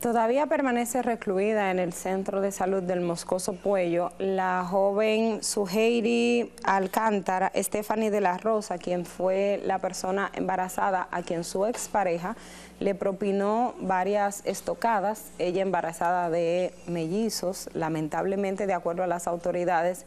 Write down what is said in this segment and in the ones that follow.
Todavía permanece recluida en el Centro de Salud del Moscoso Puello la joven Suheiri Alcántara, Stephanie de la Rosa, quien fue la persona embarazada a quien su expareja le propinó varias estocadas, ella embarazada de mellizos, lamentablemente de acuerdo a las autoridades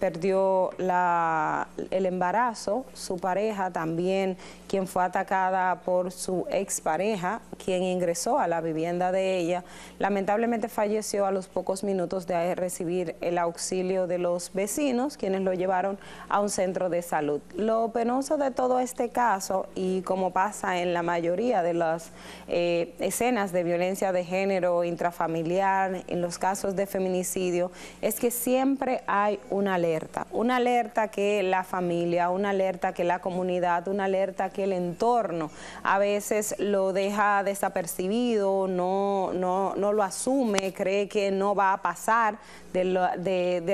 perdió el embarazo, su pareja también, quien fue atacada por su expareja, quien ingresó a la vivienda de ella, lamentablemente falleció a los pocos minutos de recibir el auxilio de los vecinos, quienes lo llevaron a un centro de salud. Lo penoso de todo este caso, y como pasa en la mayoría de las eh, escenas de violencia de género intrafamiliar, en los casos de feminicidio, es que siempre hay una alerta, una alerta que la familia, una alerta que la comunidad, una alerta que el entorno a veces lo deja desapercibido, no, no, lo asume, cree que no va a pasar de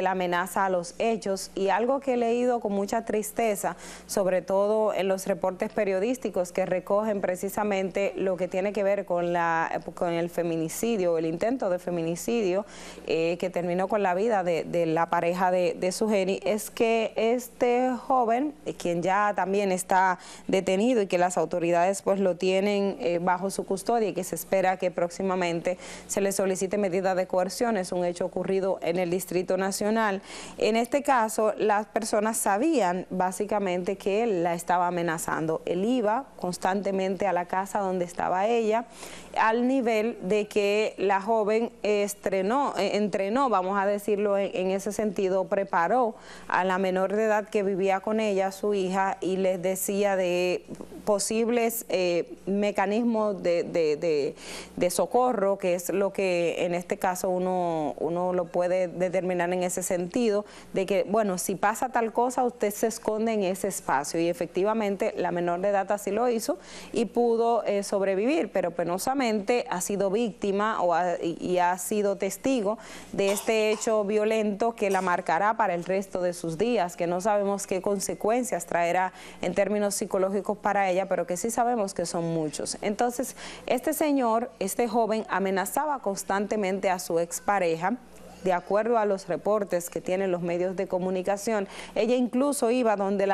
la amenaza a los hechos y algo que he leído con mucha tristeza, sobre todo en los reportes periodísticos que recogen precisamente lo que tiene que ver con, la, con el feminicidio, el intento de feminicidio eh, que terminó con la vida de, la pareja de, de Sugeni, es que este joven, quien ya también está detenido y que las autoridades pues lo tienen eh, bajo su custodia y que se espera que próximamente se le solicite medida de coerción, es un hecho ocurrido en el Distrito Nacional. En este caso, las personas sabían básicamente que él la estaba amenazando. Él iba constantemente a la casa casa donde estaba ella, al nivel de que la joven estrenó, eh, entrenó, vamos a decirlo en, ese sentido, preparó a la menor de edad que vivía con ella, su hija, y les decía de posibles eh, mecanismos de, socorro, que es lo que en este caso uno, uno lo puede determinar en ese sentido, de que, bueno, si pasa tal cosa, usted se esconde en ese espacio. Y efectivamente, la menor de edad así lo hizo y pudo pudo eh, sobrevivir, pero penosamente ha sido víctima o y ha sido testigo de este hecho violento que la marcará para el resto de sus días, que no sabemos qué consecuencias traerá en términos psicológicos para ella, pero que sí sabemos que son muchos. Entonces, este señor, este joven, amenazaba constantemente a su expareja, de acuerdo a los reportes que tienen los medios de comunicación. Ella incluso iba donde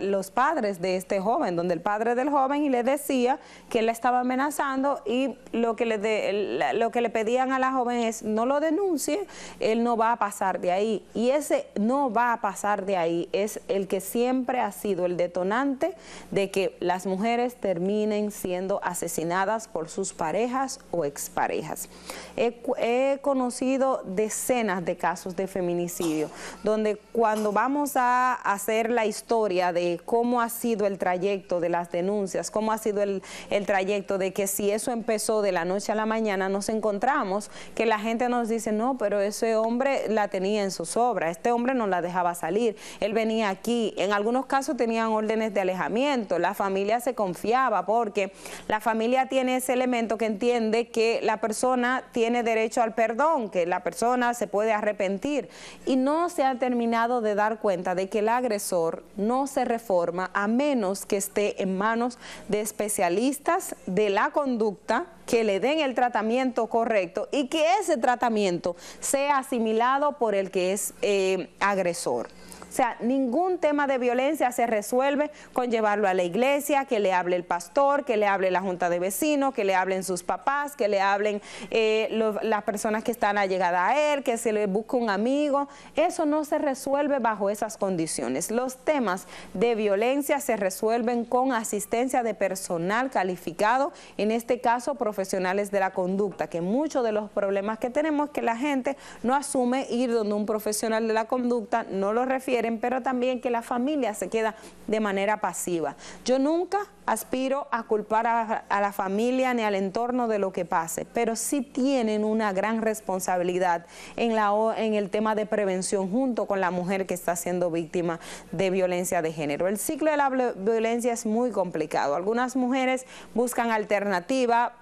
los padres de este joven, donde el padre del joven, y le decía que él la estaba amenazando y lo que le, pedían a la joven es no lo denuncie, él no va a pasar de ahí. Y ese no va a pasar de ahí es el que siempre ha sido el detonante de que las mujeres terminen siendo asesinadas por sus parejas o exparejas. he conocido decenas de casos de feminicidio, donde cuando vamos a hacer la historia de cómo ha sido el trayecto de las denuncias, cómo ha sido el, trayecto de que si eso empezó de la noche a la mañana, nos encontramos que la gente nos dice, no, pero ese hombre la tenía en sus obras, este hombre no la dejaba salir, él venía aquí, en algunos casos tenían órdenes de alejamiento, la familia se confiaba porque la familia tiene ese elemento que entiende que la persona tiene derecho al perdón, que la persona se puede arrepentir y no se ha terminado de dar cuenta de que el agresor no se reforma a menos que esté en manos de especialistas de la conducta que le den el tratamiento correcto y que ese tratamiento sea asimilado por el que es eh, agresor. O sea, ningún tema de violencia se resuelve con llevarlo a la iglesia, que le hable el pastor, que le hable la junta de vecinos, que le hablen sus papás, que le hablen eh, las personas que están allegadas a él, que se le busque un amigo. Eso no se resuelve bajo esas condiciones. Los temas de violencia se resuelven con asistencia de personal calificado, en este caso profesionales de la conducta, que muchos de los problemas que tenemos es que la gente no asume ir donde un profesional de la conducta, no lo refiere pero también que la familia se queda de manera pasiva. Yo nunca aspiro a culpar a, la familia ni al entorno de lo que pase, pero sí tienen una gran responsabilidad en, la, en el tema de prevención junto con la mujer que está siendo víctima de violencia de género. El ciclo de la violencia es muy complicado. Algunas mujeres buscan alternativa,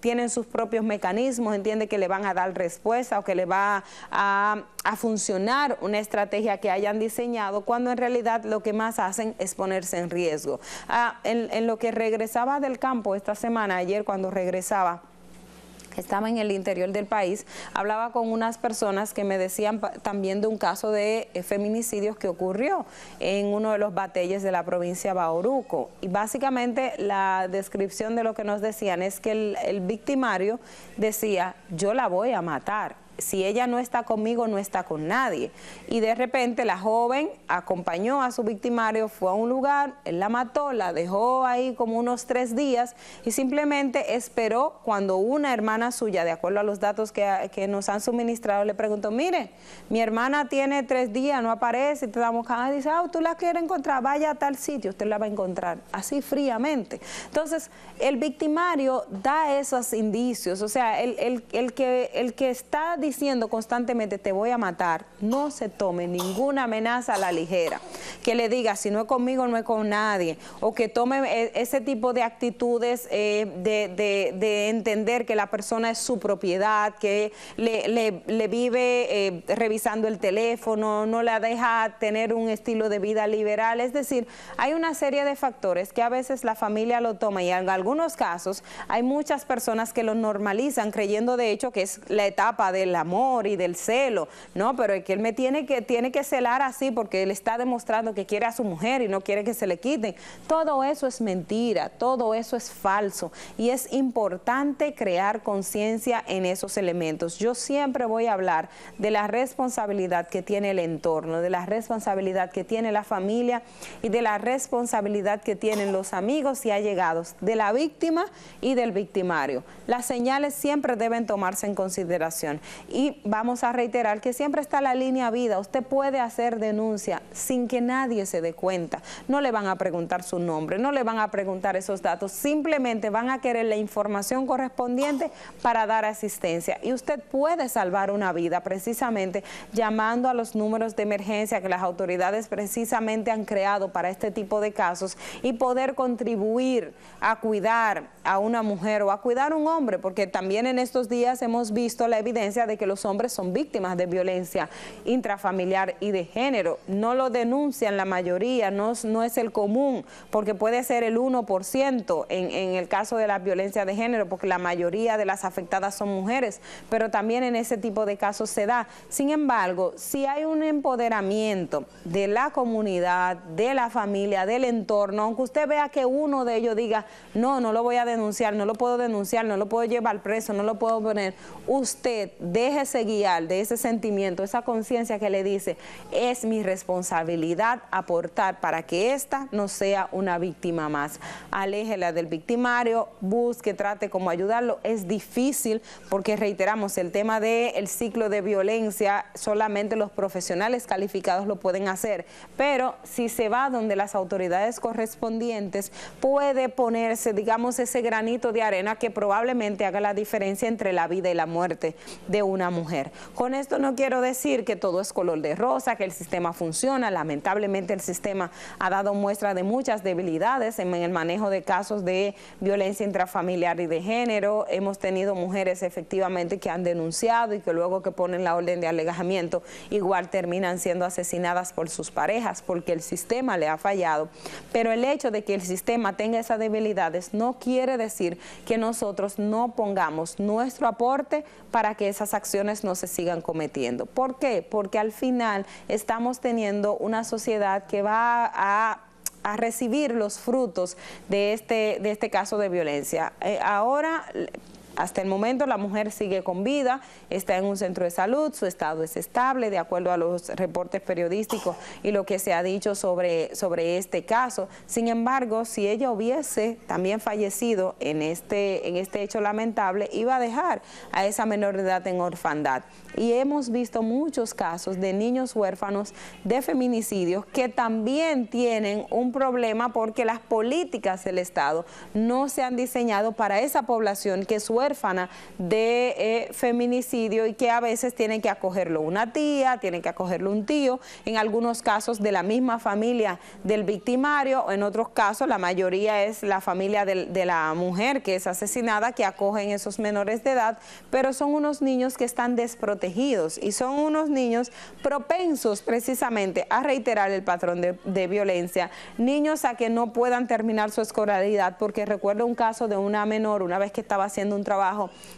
tienen sus propios mecanismos, entiende que le van a dar respuesta o que le va a, funcionar una estrategia que hayan diseñado, cuando en realidad lo que más hacen es ponerse en riesgo. Ah, en lo que regresaba del campo esta semana, ayer cuando regresaba, estaba en el interior del país, hablaba con unas personas que me decían también de un caso de eh, feminicidios que ocurrió en uno de los batalles de la provincia de Bauruco. Y básicamente la descripción de lo que nos decían es que el victimario decía, yo la voy a matar si ella no está conmigo, no está con nadie. Y de repente la joven acompañó a su victimario, fue a un lugar, él la mató, la dejó ahí como unos tres días y simplemente esperó cuando una hermana suya, de acuerdo a los datos que, nos han suministrado, le preguntó, mire, mi hermana tiene tres días, no aparece, te damos cara, dice, ah, tú la quieres encontrar, vaya a tal sitio, usted la va a encontrar, así fríamente. Entonces, el victimario da esos indicios, o sea, el, que, el que está diciendo constantemente te voy a matar, no se tome ninguna amenaza a la ligera. Que le diga si no es conmigo, no es con nadie. O que tome e, ese tipo de actitudes eh, de, entender que la persona es su propiedad, que le, vive eh, revisando el teléfono, no la deja tener un estilo de vida liberal. Es decir, hay una serie de factores que a veces la familia lo toma y en algunos casos hay muchas personas que lo normalizan creyendo de hecho que es la etapa de amor y del celo, no, pero es que él me tiene que, tiene que celar así porque él está demostrando que quiere a su mujer y no quiere que se le quiten. Todo eso es mentira, todo eso es falso y es importante crear conciencia en esos elementos. Yo siempre voy a hablar de la responsabilidad que tiene el entorno, de la responsabilidad que tiene la familia y de la responsabilidad que tienen los amigos y allegados, de la víctima y del victimario. Las señales siempre deben tomarse en consideración y vamos a reiterar que siempre está la línea vida. Usted puede hacer denuncia sin que nadie se dé cuenta. No le van a preguntar su nombre, no le van a preguntar esos datos. Simplemente van a querer la información correspondiente para dar asistencia. Y usted puede salvar una vida precisamente llamando a los números de emergencia que las autoridades precisamente han creado para este tipo de casos y poder contribuir a cuidar a una mujer o a cuidar a un hombre, porque también en estos días hemos visto la evidencia de que los hombres son víctimas de violencia intrafamiliar y de género. No lo denuncian la mayoría, no, no es el común, porque puede ser el 1% en, en el caso de la violencia de género, porque la mayoría de las afectadas son mujeres, pero también en ese tipo de casos se da. Sin embargo, si hay un empoderamiento de la comunidad, de la familia, del entorno, aunque usted vea que uno de ellos diga, no, no lo voy a denunciar, no lo puedo denunciar, no lo puedo llevar preso, no lo puedo poner, usted de ese guiar de ese sentimiento, esa conciencia que le dice, es mi responsabilidad aportar para que esta no sea una víctima más. Aléjela del victimario, busque, trate cómo ayudarlo. Es difícil porque reiteramos el tema del ciclo de violencia, solamente los profesionales calificados lo pueden hacer, pero si se va donde las autoridades correspondientes, puede ponerse, digamos, ese granito de arena que probablemente haga la diferencia entre la vida y la muerte de un una mujer. Con esto no quiero decir que todo es color de rosa, que el sistema funciona. Lamentablemente el sistema ha dado muestra de muchas debilidades en el manejo de casos de violencia intrafamiliar y de género. Hemos tenido mujeres efectivamente que han denunciado y que luego que ponen la orden de alejamiento, igual terminan siendo asesinadas por sus parejas porque el sistema le ha fallado. Pero el hecho de que el sistema tenga esas debilidades no quiere decir que nosotros no pongamos nuestro aporte para que esas acciones no se sigan cometiendo. ¿Por qué? Porque al final estamos teniendo una sociedad que va a recibir los frutos de este, de este caso de violencia. Eh, ahora hasta el momento la mujer sigue con vida, está en un centro de salud, su estado es estable de acuerdo a los reportes periodísticos y lo que se ha dicho sobre, sobre este caso. Sin embargo, si ella hubiese también fallecido en este, en este hecho lamentable, iba a dejar a esa menor de edad en orfandad. Y hemos visto muchos casos de niños huérfanos de feminicidios que también tienen un problema porque las políticas del Estado no se han diseñado para esa población que su de eh, feminicidio y que a veces tienen que acogerlo una tía, tienen que acogerlo un tío, en algunos casos de la misma familia del victimario, en otros casos la mayoría es la familia de, la mujer que es asesinada que acogen esos menores de edad, pero son unos niños que están desprotegidos y son unos niños propensos precisamente a reiterar el patrón de, de violencia, niños a que no puedan terminar su escolaridad, porque recuerdo un caso de una menor, una vez que estaba haciendo un trabajo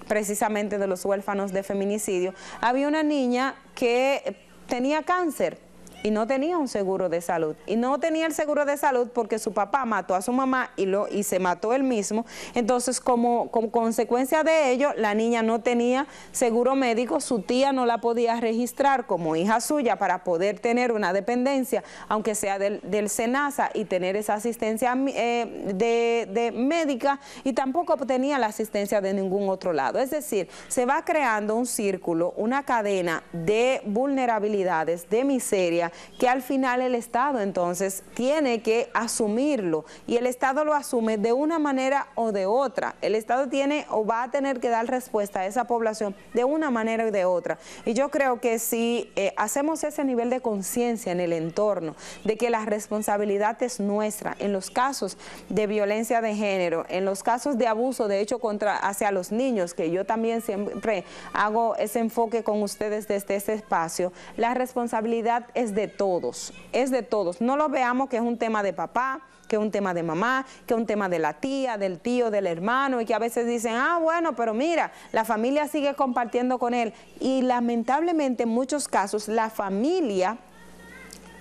precisamente de los huérfanos de feminicidio, había una niña que tenía cáncer y no tenía un seguro de salud. Y no tenía el seguro de salud porque su papá mató a su mamá y, lo, y se mató él mismo. Entonces, como, consecuencia de ello, la niña no tenía seguro médico, su tía no la podía registrar como hija suya para poder tener una dependencia, aunque sea del, del SENASA, y tener esa asistencia eh, de, de médica y tampoco tenía la asistencia de ningún otro lado. Es decir, se va creando un círculo, una cadena de vulnerabilidades, de miseria, que al final el Estado entonces tiene que asumirlo y el Estado lo asume de una manera o de otra. El Estado tiene o va a tener que dar respuesta a esa población de una manera o de otra. Y yo creo que si eh, hacemos ese nivel de conciencia en el entorno de que la responsabilidad es nuestra en los casos de violencia de género, en los casos de abuso de hecho contra hacia los niños, que yo también siempre hago ese enfoque con ustedes desde este espacio, la responsabilidad es de todos, es de todos. No lo veamos que es un tema de papá, que es un tema de mamá, que es un tema de la tía, del tío, del hermano, y que a veces dicen, ah, bueno, pero mira, la familia sigue compartiendo con él. Y lamentablemente en muchos casos la familia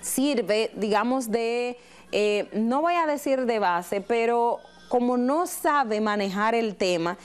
sirve, digamos, de, eh, no voy a decir de base, pero como no sabe manejar el tema,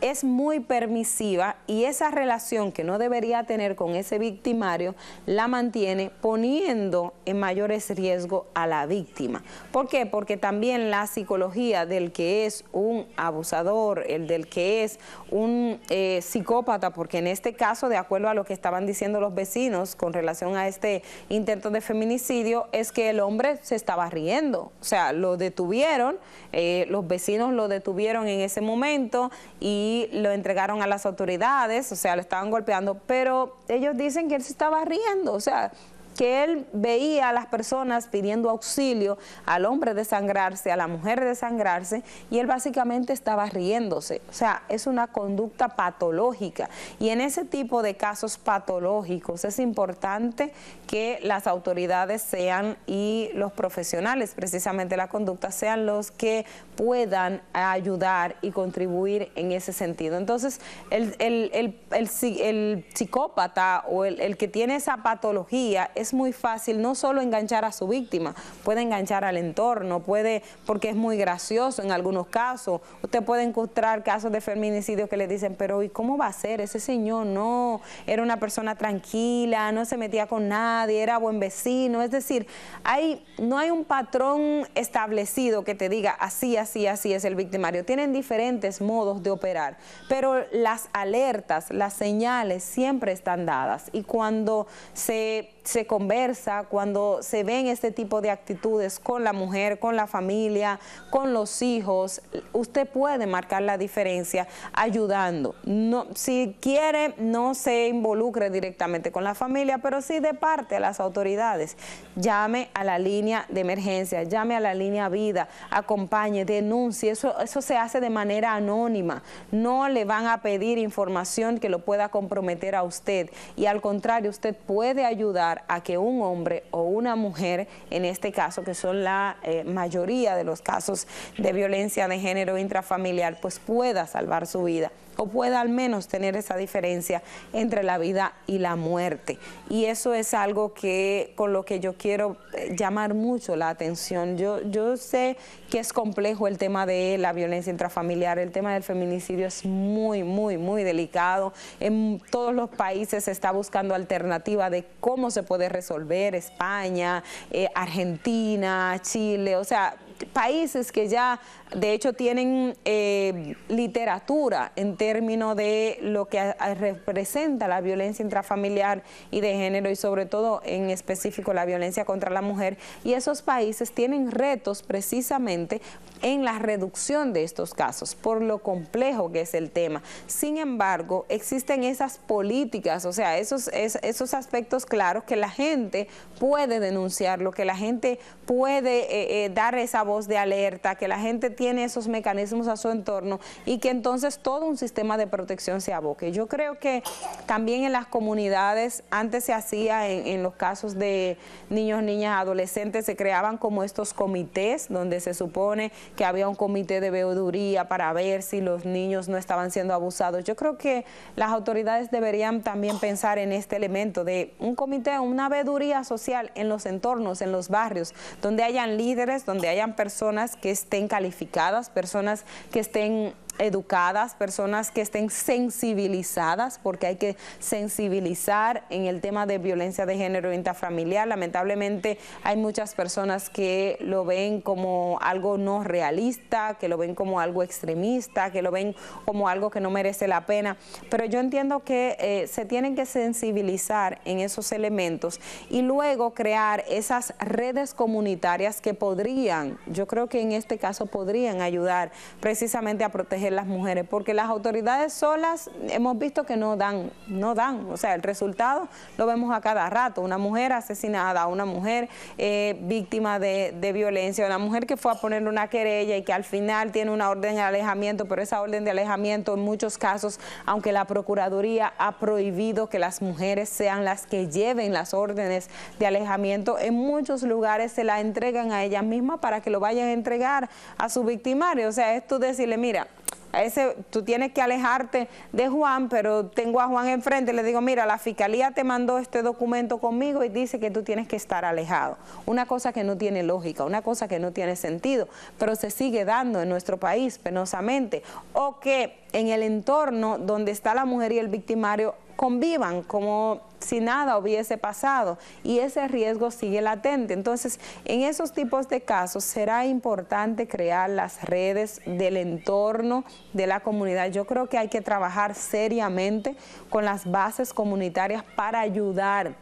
es muy permisiva y esa relación que no debería tener con ese victimario la mantiene poniendo en mayores riesgos a la víctima. ¿Por qué? Porque también la psicología del que es un abusador, el del que es un eh, psicópata, porque en este caso, de acuerdo a lo que estaban diciendo los vecinos con relación a este intento de feminicidio, es que el hombre se estaba riendo, o sea, lo detuvieron, eh, los vecinos lo detuvieron en ese momento y lo entregaron a las autoridades, o sea, lo estaban golpeando, pero ellos dicen que él se estaba riendo, o sea, que él veía a las personas pidiendo auxilio, al hombre de sangrarse, a la mujer desangrarse, y él básicamente estaba riéndose. O sea, es una conducta patológica. Y en ese tipo de casos patológicos es importante que las autoridades sean y los profesionales, precisamente la conducta, sean los que puedan ayudar y contribuir en ese sentido. Entonces, el, el, el psicópata o el, que tiene esa patología es es muy fácil no solo enganchar a su víctima, puede enganchar al entorno, puede, porque es muy gracioso en algunos casos. Usted puede encontrar casos de feminicidio que le dicen, pero ¿y cómo va a ser? Ese señor no, era una persona tranquila, no se metía con nadie, era buen vecino. Es decir, hay, no hay un patrón establecido que te diga así, así, así es el victimario. Tienen diferentes modos de operar, pero las alertas, las señales siempre están dadas. Y cuando se se conversa, cuando se ven este tipo de actitudes con la mujer, con la familia, con los hijos, usted puede marcar la diferencia ayudando. No, si quiere, no se involucre directamente con la familia, pero sí de parte a las autoridades. Llame a la línea de emergencia, llame a la línea vida, acompañe, denuncie. Eso, eso se hace de manera anónima. No le van a pedir información que lo pueda comprometer a usted. Y al contrario, usted puede ayudar a que un hombre o una mujer, en este caso, que son la eh, mayoría de los casos de violencia de género intrafamiliar, pues pueda salvar su vida o pueda al menos tener esa diferencia entre la vida y la muerte. Y eso es algo que con lo que yo quiero eh, llamar mucho la atención. Yo, yo sé que es complejo el tema de la violencia intrafamiliar, el tema del feminicidio es muy, muy, muy delicado. En todos los países se está buscando alternativa de cómo se puede resolver, España, eh, Argentina, Chile, o sea, países que ya de hecho tienen eh, literatura en términos de lo que ah, ah, representa la violencia intrafamiliar y de género y sobre todo en específico la violencia contra la mujer y esos países tienen retos precisamente en la reducción de estos casos, por lo complejo que es el tema. Sin embargo, existen esas políticas, o sea, esos, esos aspectos claros que la gente puede denunciar, lo que la gente puede eh, eh, dar esa voz de alerta, que la gente tiene esos mecanismos a su entorno y que entonces todo un sistema de protección se aboque. Yo creo que también en las comunidades, antes se hacía en, en los casos de niños, niñas, adolescentes, se creaban como estos comités donde se supone que había un comité de veeduría para ver si los niños no estaban siendo abusados. Yo creo que las autoridades deberían también pensar en este elemento de un comité, una veeduría social en los entornos, en los barrios, donde hayan líderes, donde hayan personas que estén calificadas, personas que estén educadas, personas que estén sensibilizadas, porque hay que sensibilizar en el tema de violencia de género intrafamiliar. Lamentablemente hay muchas personas que lo ven como algo no realista, que lo ven como algo extremista, que lo ven como algo que no merece la pena. Pero yo entiendo que eh, se tienen que sensibilizar en esos elementos y luego crear esas redes comunitarias que podrían, yo creo que en este caso podrían ayudar precisamente a proteger las mujeres, porque las autoridades solas hemos visto que no dan, no dan, o sea, el resultado lo vemos a cada rato, una mujer asesinada, una mujer eh, víctima de, violencia, una mujer que fue a ponerle una querella y que al final tiene una orden de alejamiento, pero esa orden de alejamiento en muchos casos, aunque la Procuraduría ha prohibido que las mujeres sean las que lleven las órdenes de alejamiento, en muchos lugares se la entregan a ellas mismas para que lo vayan a entregar a su victimario, o sea, es tú decirle, mira, a ese, tú tienes que alejarte de Juan, pero tengo a Juan enfrente, le digo, mira, la fiscalía te mandó este documento conmigo y dice que tú tienes que estar alejado. Una cosa que no tiene lógica, una cosa que no tiene sentido, pero se sigue dando en nuestro país penosamente. O que en el entorno donde está la mujer y el victimario convivan como si nada hubiese pasado y ese riesgo sigue latente. Entonces, en esos tipos de casos será importante crear las redes del entorno de la comunidad. Yo creo que hay que trabajar seriamente con las bases comunitarias para ayudar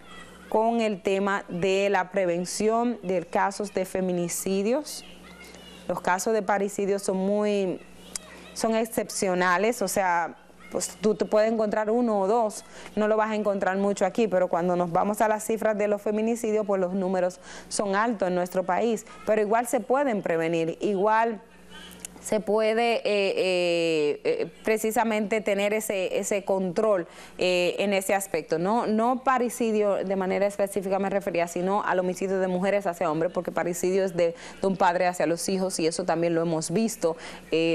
con el tema de la prevención de casos de feminicidios. Los casos de parricidios son muy son excepcionales, o sea, pues tú te puedes encontrar uno o dos, no lo vas a encontrar mucho aquí, pero cuando nos vamos a las cifras de los feminicidios, pues los números son altos en nuestro país, pero igual se pueden prevenir, igual se puede eh, eh, eh, precisamente tener ese, ese control en ese aspecto. No, no parricidio de manera específica me refería, sino al homicidio de mujeres hacia hombres, porque parricidio es de, un padre hacia los hijos y eso también lo hemos visto.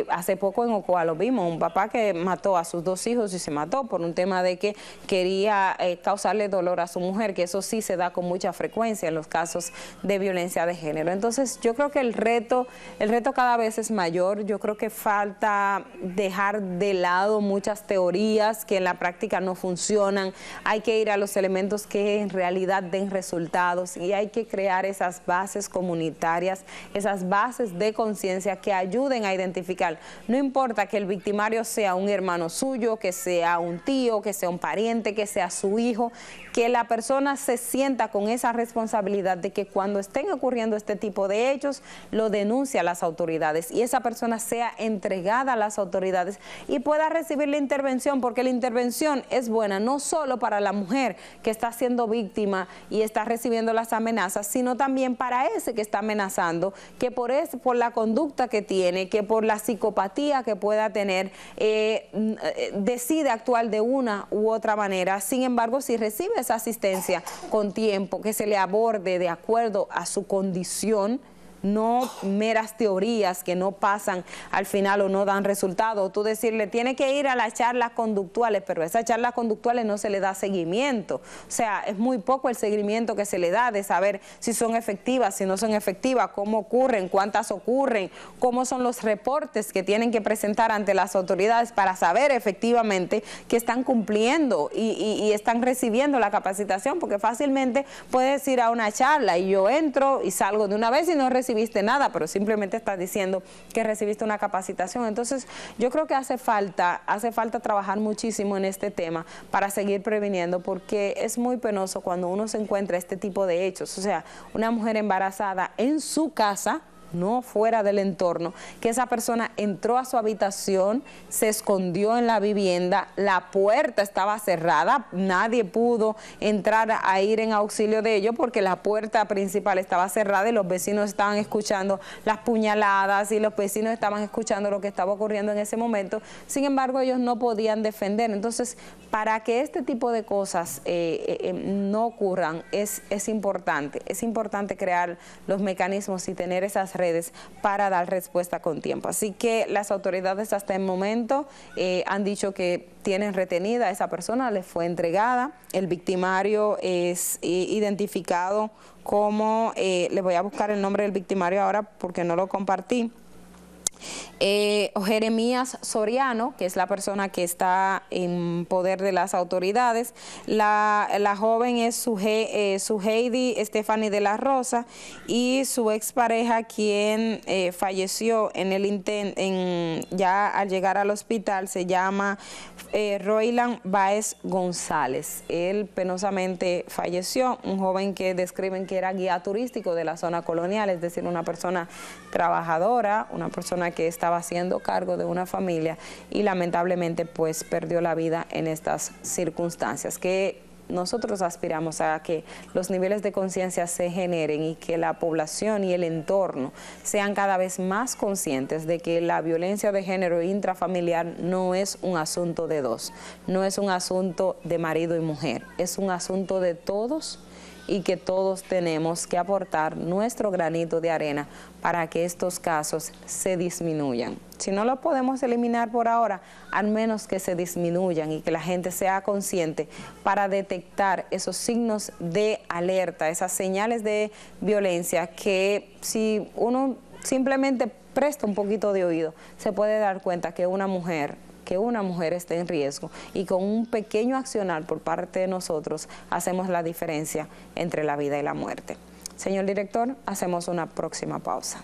hace poco en Ocoa lo vimos, un papá que mató a sus dos hijos y se mató por un tema de que quería causarle dolor a su mujer, que eso sí se da con mucha frecuencia en los casos de violencia de género. Entonces yo creo que el reto, el reto cada vez es mayor, yo creo que falta dejar de lado muchas teorías que en la práctica no funcionan. Hay que ir a los elementos que en realidad den resultados y hay que crear esas bases comunitarias, esas bases de conciencia que ayuden a identificar. No importa que el victimario sea un hermano suyo, que sea un tío, que sea un pariente, que sea su hijo, que la persona se sienta con esa responsabilidad de que cuando estén ocurriendo este tipo de hechos, lo denuncia a las autoridades y esa persona sea entregada a las autoridades y pueda recibir la intervención, porque la intervención es buena no solo para la mujer que está siendo víctima y está recibiendo las amenazas, sino también para ese que está amenazando, que por, es, por la conducta que tiene, que por la psicopatía que pueda tener, eh, mm, decide actuar de una u otra manera. Sin embargo, si recibe esa asistencia con tiempo, que se le aborde de acuerdo a su condición, no meras teorías que no pasan al final o no dan resultado. Tú decirle, tiene que ir a las charlas conductuales, pero a esas charlas conductuales no se le da seguimiento. O sea, es muy poco el seguimiento que se le da de saber si son efectivas, si no son efectivas, cómo ocurren, cuántas ocurren, cómo son los reportes que tienen que presentar ante las autoridades para saber efectivamente que están cumpliendo y, y están recibiendo la capacitación, porque fácilmente puedes ir a una charla y yo entro y salgo de una vez y no recibo recibiste nada, pero simplemente estás diciendo que recibiste una capacitación. Entonces, yo creo que hace falta, hace falta trabajar muchísimo en este tema para seguir previniendo, porque es muy penoso cuando uno se encuentra este tipo de hechos. O sea, una mujer embarazada en su casa, no fuera del entorno, que esa persona entró a su habitación, se escondió en la vivienda, la puerta estaba cerrada, nadie pudo entrar a ir en auxilio de ellos porque la puerta principal estaba cerrada y los vecinos estaban escuchando las puñaladas y los vecinos estaban escuchando lo que estaba ocurriendo en ese momento. Sin embargo, ellos no podían defender. Entonces, para que este tipo de cosas eh, eh, eh, no ocurran, es, es importante. Es importante crear los mecanismos y tener esas redes para dar respuesta con tiempo. Así que las autoridades hasta el momento eh, han dicho que tienen retenida a esa persona, le fue entregada, el victimario es eh, identificado como, eh, le voy a buscar el nombre del victimario ahora porque no lo compartí, eh, Jeremías Soriano, que es la persona que está en poder de las autoridades. La, joven es eh, su, Heidi Stephanie de la Rosa y su expareja quien eh, falleció en el intento, ya al llegar al hospital, se llama Royland Baez González. Él penosamente falleció, un joven que describen que era guía turístico de la zona colonial, es decir, una persona trabajadora, una persona que estaba haciendo cargo de una familia y lamentablemente pues perdió la vida en estas circunstancias. Que nosotros aspiramos a que los niveles de conciencia se generen y que la población y el entorno sean cada vez más conscientes de que la violencia de género intrafamiliar no es un asunto de dos, no es un asunto de marido y mujer, es un asunto de todos y que todos tenemos que aportar nuestro granito de arena para que estos casos se disminuyan. Si no lo podemos eliminar por ahora, al menos que se disminuyan y que la gente sea consciente para detectar esos signos de alerta, esas señales de violencia que si uno simplemente presta un poquito de oído, se puede dar cuenta que una mujer que una mujer esté en riesgo y con un pequeño accionar por parte de nosotros hacemos la diferencia entre la vida y la muerte. Señor director, hacemos una próxima pausa.